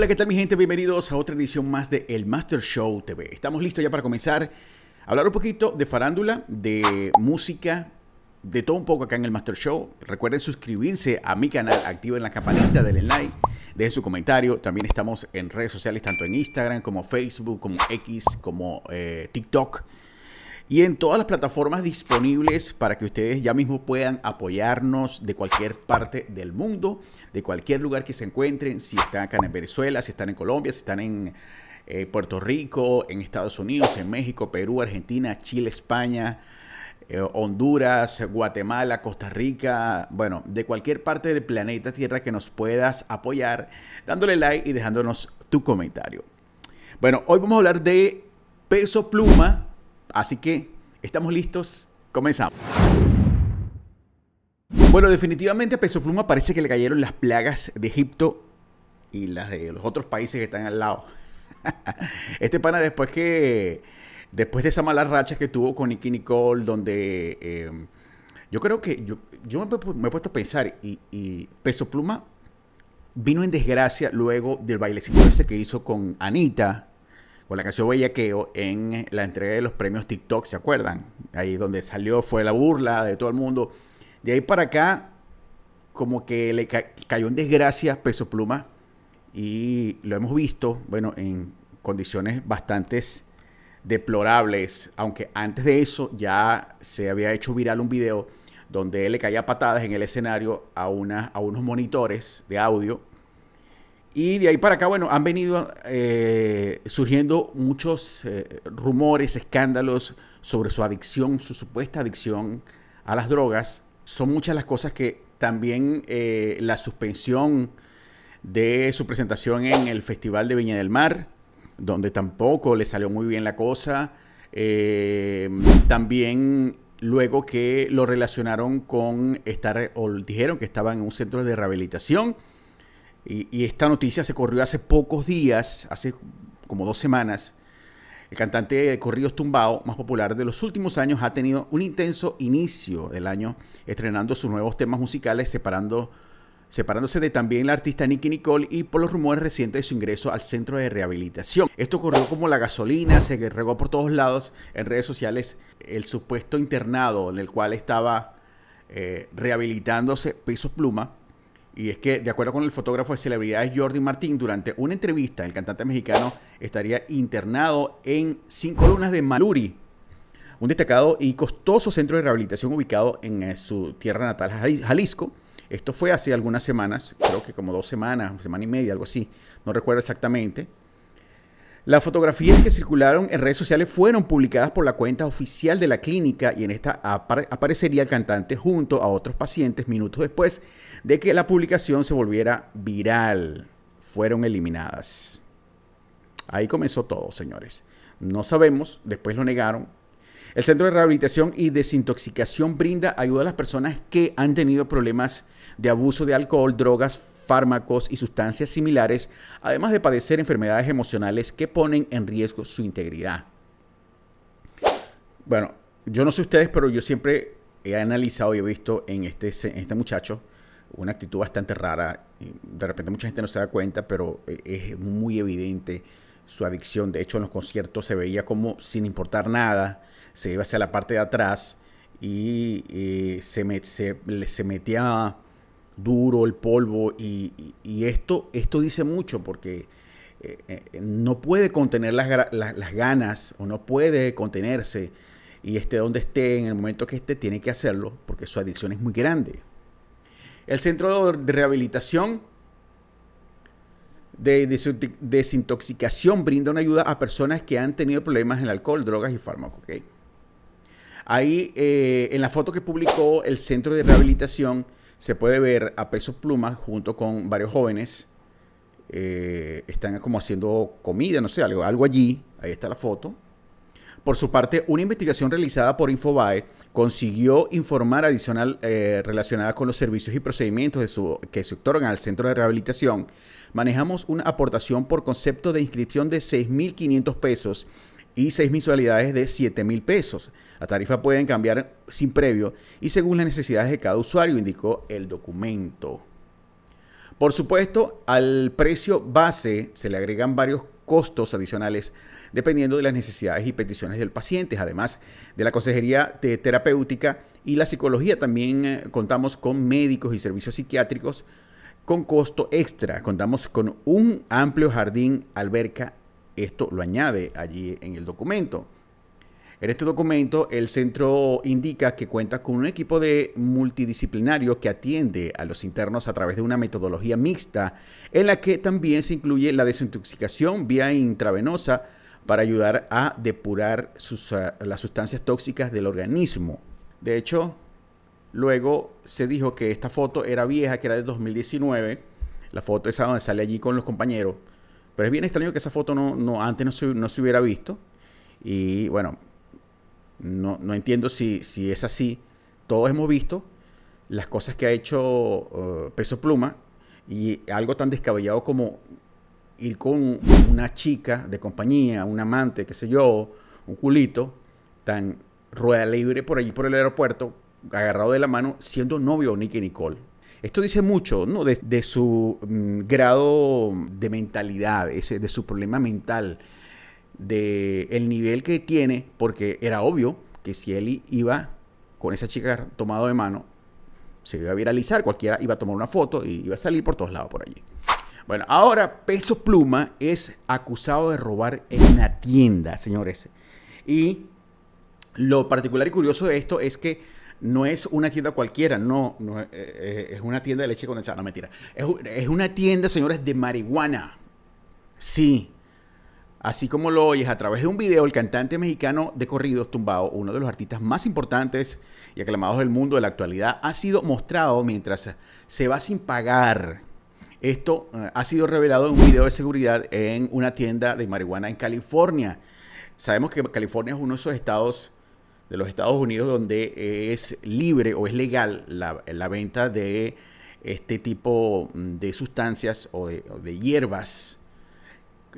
Hola, ¿qué tal mi gente? Bienvenidos a otra edición más de El Master Show TV. Estamos listos ya para comenzar a hablar un poquito de farándula, de música, de todo un poco acá en El Master Show. Recuerden suscribirse a mi canal, activen la campanita, denle like, dejen su comentario. También estamos en redes sociales, tanto en Instagram como Facebook, como X, como eh, TikTok y en todas las plataformas disponibles para que ustedes ya mismo puedan apoyarnos de cualquier parte del mundo, de cualquier lugar que se encuentren, si están acá en Venezuela, si están en Colombia, si están en eh, Puerto Rico, en Estados Unidos, en México, Perú, Argentina, Chile, España. Eh, Honduras, Guatemala, Costa Rica, bueno, de cualquier parte del planeta Tierra que nos puedas apoyar, dándole like y dejándonos tu comentario. Bueno, hoy vamos a hablar de peso pluma Así que, ¿estamos listos? Comenzamos. Bueno, definitivamente a Peso Pluma parece que le cayeron las plagas de Egipto y las de los otros países que están al lado. este pana después que, después de esa mala racha que tuvo con Nicky Nicole, donde em, yo creo que yo, me, he puesto a pensar y, y, Peso Pluma vino en desgracia luego del bailecito ese que hizo con Anita con pues la canción Bellaqueo en la entrega de los premios TikTok, ¿se acuerdan? Ahí donde salió fue la burla de todo el mundo. De ahí para acá, como que le cayó en desgracia Peso Pluma y lo hemos visto, bueno, en condiciones bastante deplorables, aunque antes de eso ya se había hecho viral un video donde le caía patadas en el escenario a unos monitores de audio y de ahí para acá, bueno, han venido eh, surgiendo muchos eh, rumores, escándalos sobre su adicción, su supuesta adicción a las drogas. Son muchas las cosas que también eh, la suspensión de su presentación en el Festival de Viña del Mar, donde tampoco le salió muy bien la cosa. también luego que lo relacionaron con estar, o dijeron que estaba en un centro de rehabilitación y, esta noticia se corrió hace pocos días, hace como dos semanas. El cantante de corridos tumbao más popular de los últimos años ha tenido un intenso inicio del año, estrenando sus nuevos temas musicales, separando, separándose de también la artista Nicky Nicole y por los rumores recientes de su ingreso al centro de rehabilitación. Esto corrió como la gasolina, se regó por todos lados en redes sociales el supuesto internado en el cual estaba eh, rehabilitándose Pesos Pluma y es que, de acuerdo con el fotógrafo de celebridades Jordi Martín, durante una entrevista, el cantante mexicano estaría internado en Cinco Lunas de Maluri, un destacado y costoso centro de rehabilitación ubicado en eh, su tierra natal, Jalisco. Esto fue hace algunas semanas, creo que como dos semanas, semana y media, algo así, no recuerdo exactamente. Las fotografías que circularon en redes sociales fueron publicadas por la cuenta oficial de la clínica y en esta aparecería el cantante junto a otros pacientes minutos después de que la publicación se volviera viral. Fueron eliminadas. Ahí comenzó todo, señores. No sabemos, después lo negaron. El Centro de Rehabilitación y Desintoxicación brinda ayuda a las personas que han tenido problemas de abuso de alcohol, drogas, fármacos y sustancias similares, además de padecer enfermedades emocionales que ponen en riesgo su integridad. Bueno, yo no sé ustedes, pero yo siempre he analizado y he visto en este, en este muchacho una actitud bastante rara. De repente mucha gente no se da cuenta, pero eh, es muy evidente su adicción. De hecho, en los conciertos se veía como sin importar nada, se iba hacia la parte de atrás y eh, se, se, metía duro el polvo. Y, esto, esto dice mucho porque eh, no puede contener las, las, ganas o no puede contenerse. Y esté donde esté, en el momento que esté, tiene que hacerlo porque su adicción es muy grande. El Centro de Rehabilitación de Desintoxicación brinda una ayuda a personas que han tenido problemas en alcohol, drogas y fármacos. ¿okay? Ahí, eh, en la foto que publicó el Centro de Rehabilitación, se puede ver a pesos plumas junto con varios jóvenes. Eh, están como haciendo comida, no sé, algo, algo allí. Ahí está la foto. Por su parte, una investigación realizada por Infobae consiguió informar adicional eh, relacionada con los servicios y procedimientos que se otorgan al centro de rehabilitación. Manejamos una aportación por concepto de inscripción de 6.500 pesos y 6 mensualidades de $7,000. pesos. La tarifa puede cambiar sin previo y según las necesidades de cada usuario, indicó el documento. Por supuesto, al precio base se le agregan varios costos adicionales dependiendo de las necesidades y peticiones del paciente. Además de la consejería terapéutica y la psicología, también eh, contamos con médicos y servicios psiquiátricos con costo extra. Contamos con un amplio jardín, alberca. Esto lo añade allí en el documento. En este documento, el centro indica que cuenta con un equipo de multidisciplinario que atiende a los internos a través de una metodología mixta en la que también se incluye la desintoxicación vía intravenosa para ayudar a depurar ah, las sustancias tóxicas del organismo. De hecho, luego se dijo que esta foto era vieja, que era de 2019. La foto esa donde sale allí con los compañeros. Pero es bien extraño que esa foto antes no se, no se hubiera visto. Y bueno, no, no entiendo si, si, es así. Todos hemos visto las cosas que ha hecho eh, Peso Pluma y algo tan descabellado como ir con una chica de compañía, un amante, qué sé yo, un culito, tan rueda libre por allí por el aeropuerto, agarrado de la mano, siendo novio Nicky Nicole. Esto dice mucho ¿no? de, su mm, grado de mentalidad, ese, de su problema mental, de el nivel que tiene, porque era obvio que si él iba con esa chica tomado de mano, se iba a viralizar, cualquiera iba a tomar una foto y iba a salir por todos lados por allí. Bueno, ahora Peso Pluma es acusado de robar en una tienda, señores. Y lo particular y curioso de esto es que no es una tienda cualquiera, no, no eh, eh, es una tienda de leche condensada, no mentira. Es, es una tienda, señores, de marihuana. Sí, Así como lo oyes a través de un video, el cantante mexicano de corridos tumbado, uno de los artistas más importantes y aclamados del mundo de la actualidad, ha sido mostrado mientras se va sin pagar. Esto eh, ha sido revelado en un video de seguridad en una tienda de marihuana en California. Sabemos que California es uno de esos estados de los Estados Unidos donde es libre o es legal la, venta de este tipo mm, de sustancias o de hierbas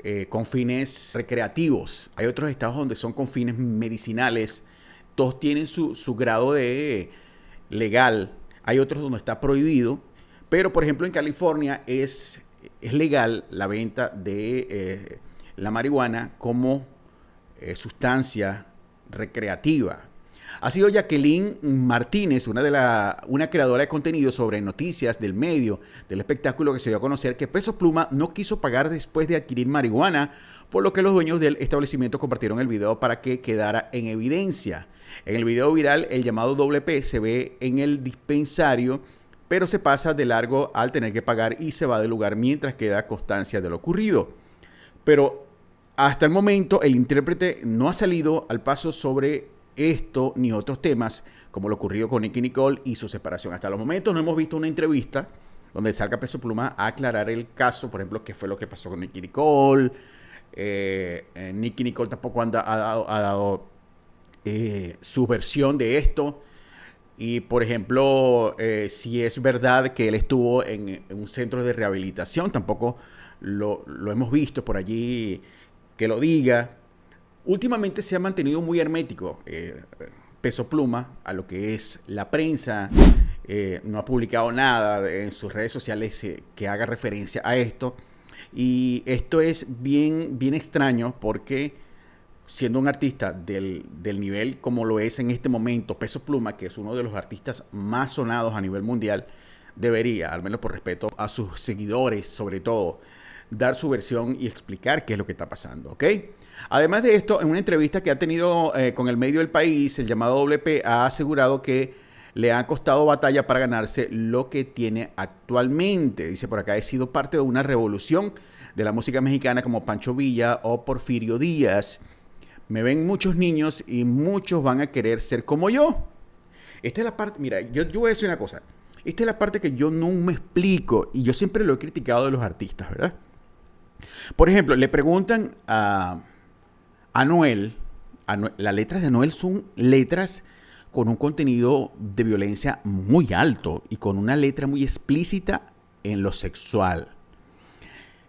eh, con fines recreativos, hay otros estados donde son con fines medicinales, todos tienen su, grado de eh, legal, hay otros donde está prohibido, pero por ejemplo en California es, es legal la venta de eh, la marihuana como sustancia recreativa, ha sido Jacqueline Martínez, una, de la, una creadora de contenido sobre noticias del medio del espectáculo, que se dio a conocer que Peso Pluma no quiso pagar después de adquirir marihuana, por lo que los dueños del establecimiento compartieron el video para que quedara en evidencia. En el video viral, el llamado WP se ve en el dispensario, pero se pasa de largo al tener que pagar y se va del lugar mientras queda constancia de lo ocurrido. Pero hasta el momento, el intérprete no ha salido al paso sobre esto ni otros temas, como lo ocurrió con Nicky Nicole y su separación. Hasta los momentos no hemos visto una entrevista donde salga Peso Pluma a aclarar el caso, por ejemplo, qué fue lo que pasó con Nicky Nicole. Eh, eh, Nicky Nicole tampoco ha dado, ha eh, su versión de esto. Y, por ejemplo, si es verdad que él estuvo en, un centro de rehabilitación, tampoco lo, lo hemos visto por allí que lo diga últimamente se ha mantenido muy hermético. Eh, peso pluma a lo que es la prensa. Eh, no ha publicado nada en sus redes sociales eh, que haga referencia a esto. Y esto es bien, bien extraño porque siendo un artista del, del, nivel como lo es en este momento Peso Pluma, que es uno de los artistas más sonados a nivel mundial, debería, al menos por respeto a sus seguidores sobre todo, dar su versión y explicar qué es lo que está pasando, ¿ok? Además de esto, en una entrevista que ha tenido eh, con el medio del país, el llamado WP ha asegurado que le ha costado batalla para ganarse lo que tiene actualmente. Dice por acá, he sido parte de una revolución de la música mexicana como Pancho Villa o Porfirio Díaz. Me ven muchos niños y muchos van a querer ser como yo. Esta es la parte, mira, yo, yo voy a decir una cosa. Esta es la parte que yo no me explico y yo siempre lo he criticado de los artistas, ¿verdad? Por ejemplo, le preguntan a a Noel, las letras de Noel son letras con un contenido de violencia muy alto y con una letra muy explícita en lo sexual.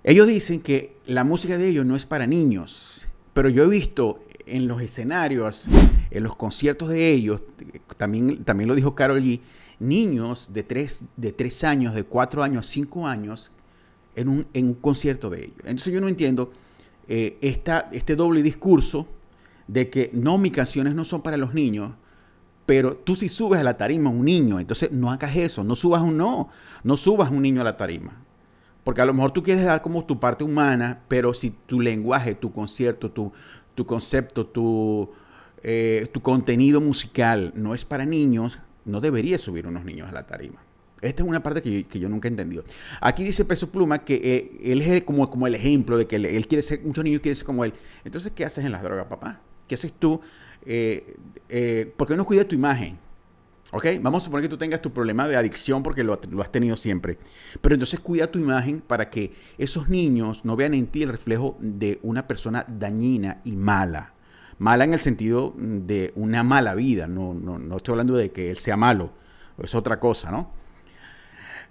Ellos dicen que la música de ellos no es para niños, pero yo he visto en los escenarios, en los conciertos de ellos, también, también lo dijo Carol G, niños de 3 de tres años, de cuatro años, 5 años, en un, en un concierto de ellos. Entonces yo no entiendo eh, esta, este doble discurso de que no, mis canciones no son para los niños, pero tú si subes a la tarima un niño, entonces no hagas eso, no subas un no, no subas un niño a la tarima. Porque a lo mejor tú quieres dar como tu parte humana, pero si tu lenguaje, tu concierto, tu, tu concepto, tu, eh, tu contenido musical no es para niños, no deberías subir unos niños a la tarima. Esta es una parte que yo, nunca he entendido. Aquí dice Peso Pluma que eh, él es como, como el ejemplo de que él, quiere ser, muchos niños quieren ser como él. Entonces, ¿qué haces en las drogas, papá? ¿Qué haces tú? Eh, eh ¿Por qué no cuidas tu imagen? Vamos a suponer que tú tengas tu problema de adicción porque lo, lo has tenido siempre. Pero entonces cuida tu imagen para que esos niños no vean en ti el reflejo de una persona dañina y mala. Mala en el sentido de una mala vida. No, no, no estoy hablando de que él sea malo. Es otra cosa, ¿no?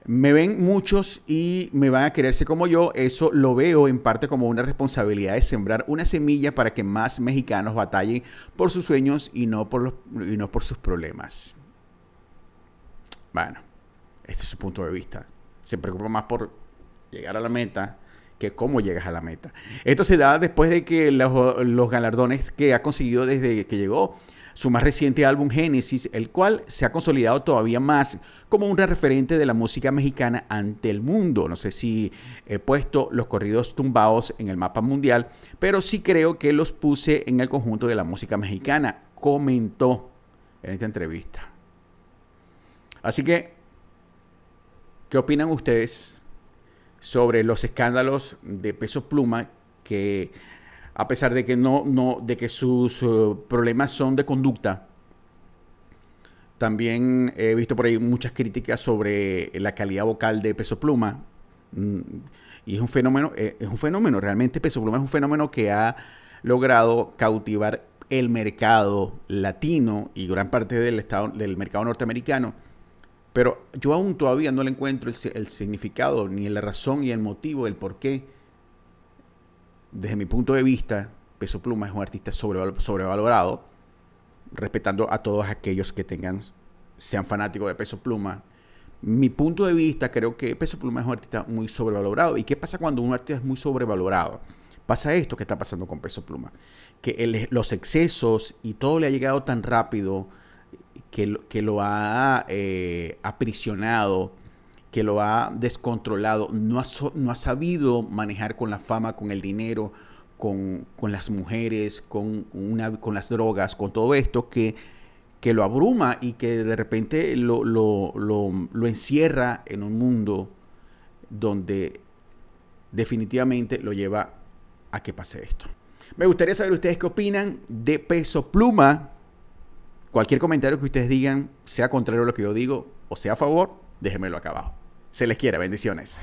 Me ven muchos y me van a quererse como yo. Eso lo veo en parte como una responsabilidad de sembrar una semilla para que más mexicanos batallen por sus sueños y no por, por sus problemas. Bueno, este es su punto de vista. Se preocupa más por llegar a la meta que cómo llegas a la meta. Esto se da después de que los, los galardones que ha conseguido desde que llegó su más reciente álbum Génesis, el cual se ha consolidado todavía más como un referente de la música mexicana ante el mundo. No sé si he puesto los corridos tumbados en el mapa mundial, pero sí creo que los puse en el conjunto de la música mexicana, comentó en esta entrevista. Así que, ¿qué opinan ustedes sobre los escándalos de peso pluma que a pesar de que, no, no, de que sus eh, problemas son de conducta. También he visto por ahí muchas críticas sobre la calidad vocal de Peso Pluma. Mm, y es un fenómeno, eh, es un fenómeno, realmente Peso Pluma es un fenómeno que ha logrado cautivar el mercado latino y gran parte del, estado, del mercado norteamericano. Pero yo aún todavía no le encuentro el, el significado, ni la razón, ni el motivo, el por qué desde mi punto de vista, Peso Pluma es un artista sobrevalorado, respetando a todos aquellos que tengan, sean fanáticos de Peso Pluma. Mi punto de vista, creo que Peso Pluma es un artista muy sobrevalorado. ¿Y qué pasa cuando un artista es muy sobrevalorado? Pasa esto que está pasando con Peso Pluma, que los excesos y todo le ha llegado tan rápido que, lo ha eh, aprisionado que lo ha descontrolado, no ha, no ha sabido manejar con la fama, con el dinero, con, las mujeres, con, una, con las drogas, con todo esto que, lo abruma y que de repente lo, lo encierra en un mundo donde definitivamente lo lleva a que pase esto. Me gustaría saber ustedes qué opinan de peso pluma. Cualquier comentario que ustedes digan, sea contrario a lo que yo digo o sea a favor, déjenmelo acá abajo se les quiere. Bendiciones.